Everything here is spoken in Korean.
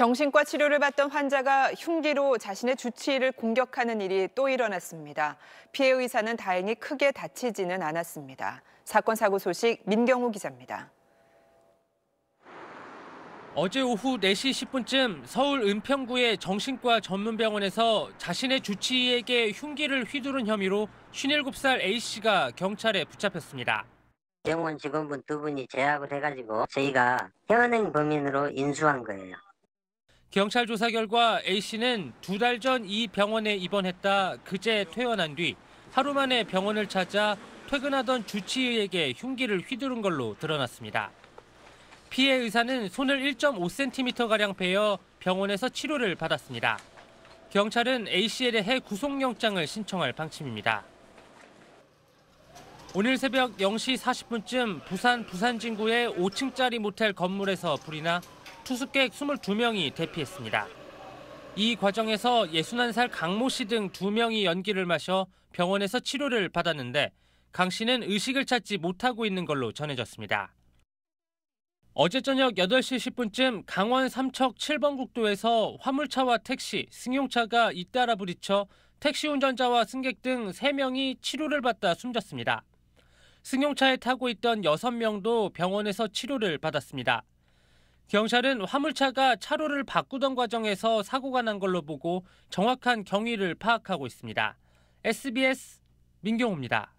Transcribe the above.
정신과 치료를 받던 환자가 흉기로 자신의 주치의를 공격하는 일이 또 일어났습니다. 피해 의사는 다행히 크게 다치지는 않았습니다. 사건 사고 소식 민경우 기자입니다. 어제 오후 4시 10분쯤 서울 은평구의 정신과 전문병원에서 자신의 주치의에게 흉기를 휘두른 혐의로 57살 A씨가 경찰에 붙잡혔습니다. 병원 직원분 두 분이 제압을 해가지고 저희가 현행 범인으로 인수한 거예요. 경찰 조사 결과 A 씨는 두 달 전 이 병원에 입원했다 그제 퇴원한 뒤 하루 만에 병원을 찾아 퇴근하던 주치의에게 흉기를 휘두른 걸로 드러났습니다. 피해 의사는 손을 1.5cm가량 베어 병원에서 치료를 받았습니다. 경찰은 A씨에 대해 구속영장을 신청할 방침입니다. 오늘 새벽 0시 40분쯤 부산 부산진구의 5층짜리 모텔 건물에서 불이 나 투숙객 22명이 대피했습니다. 이 과정에서 61살 강모 씨 등 2명이 연기를 마셔 병원에서 치료를 받았는데 강 씨는 의식을 찾지 못하고 있는 걸로 전해졌습니다. 어제 저녁 8시 10분쯤 강원 삼척 7번 국도에서 화물차와 택시, 승용차가 잇따라 부딪혀 택시 운전자와 승객 등 3명이 치료를 받다 숨졌습니다. 승용차에 타고 있던 6명도 병원에서 치료를 받았습니다. 경찰은 화물차가 차로를 바꾸던 과정에서 사고가 난 걸로 보고 정확한 경위를 파악하고 있습니다. SBS 민경호입니다.